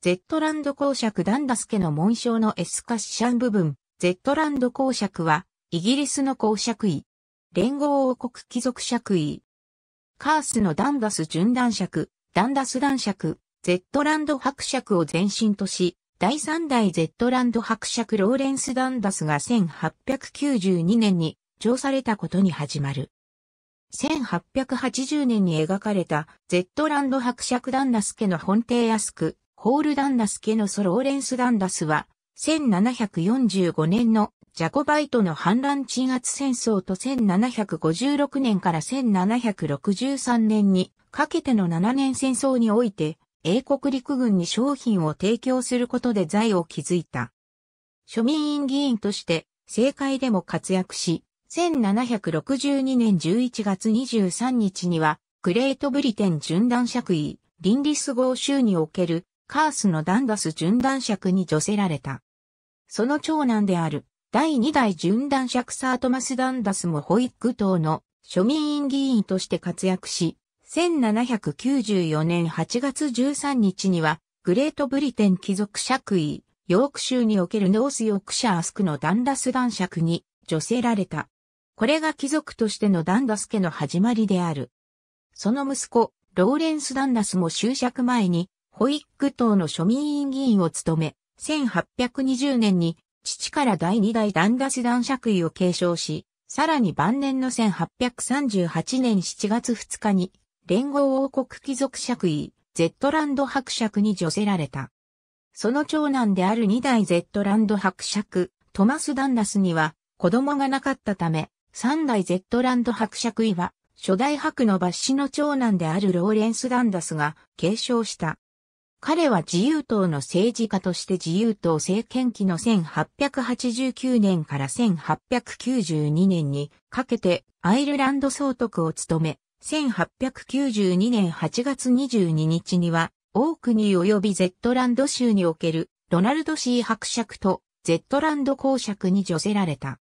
Z ランド公爵ダンダス家の紋章のエスカッシャン部分、Z ランド公爵は、イギリスの公爵位。連合王国貴族爵位。カースのダンダス準男爵、ダンダス男爵、Z ランド伯爵を前身とし、第三代 Z ランド伯爵ローレンス・ダンダスが1892年に上されたことに始まる。1880年に描かれた Z ランド伯爵ダンダス家の本邸安く、ホール・ダンダス家のソローレンス・ダンダスは、1745年のジャコバイトの反乱鎮圧戦争と1756年から1763年にかけての7年戦争において、英国陸軍に商品を提供することで財を築いた。庶民院議員として政界でも活躍し、1762年11月23日には、グレートブリテン巡断爵位、リンリス号州におけるカースのダンダス巡男爵に助せられた。その長男である、第二代巡男爵サートマス・ダンダスもホイッグ党の庶民院議員として活躍し、1794年8月13日には、グレートブリテン貴族爵位、ヨーク州におけるノースヨークシャースクのダンダス男爵に助せられた。これが貴族としてのダンダス家の始まりである。その息子、ローレンス・ダンダスも就職前にホイック党の庶民院議員を務め、1820年に父から第二代ダンダス男爵位を継承し、さらに晩年の1838年7月2日に、連合王国貴族爵位、トランド伯爵に除せられた。その長男である二代ゼットランド伯爵、トマス・ダンダスには子供がなかったため、三代ゼットランド伯爵位は、初代伯の抜子の長男であるローレンス・ダンダスが継承した。彼は自由党の政治家として自由党政権期の1889年から1892年にかけてアイルランド総督を務め、1892年8月22日には、オークニー及びゼットランド州におけるロナルド・シー伯爵とゼットランド公爵に除せられた。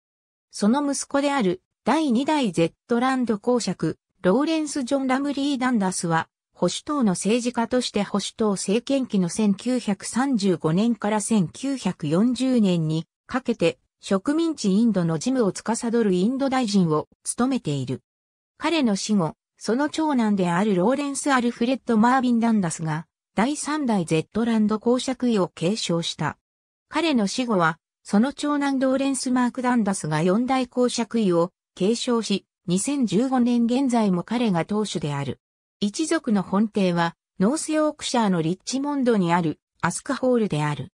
その息子である第2代ゼットランド公爵、ローレンス・ジョン・ラムリー・ダンダスは、保守党の政治家として保守党政権期の1935年から1940年にかけて植民地インドの事務を司るインド大臣を務めている。彼の死後、その長男であるローレンス・アルフレッド・マービン・ダンダスが第3代 Z ランド公爵位を継承した。彼の死後は、その長男ローレンス・マーク・ダンダスが4代公爵位を継承し、2015年現在も彼が当主である。一族の本邸は、ノースヨークシャーのリッチモンドにあるアスカホールである。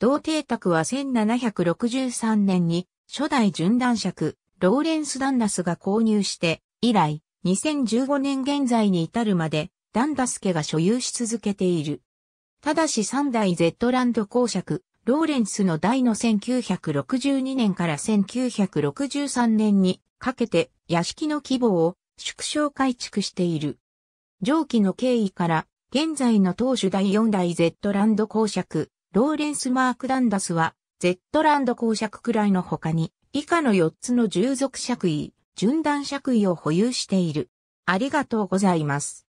同邸宅は1763年に初代準男爵、ローレンス・ダンダスが購入して、以来、2015年現在に至るまで、ダンダス家が所有し続けている。ただし3代 Z ランド公爵、ローレンスの代の1962年から1963年にかけて屋敷の規模を縮小改築している。上記の経緯から、現在の当主第4代 Z ランド公爵、ローレンス・マーク・ダンダスは、Z ランド公爵くらいの他に、以下の4つの従属爵位、順段爵位を保有している。ありがとうございます。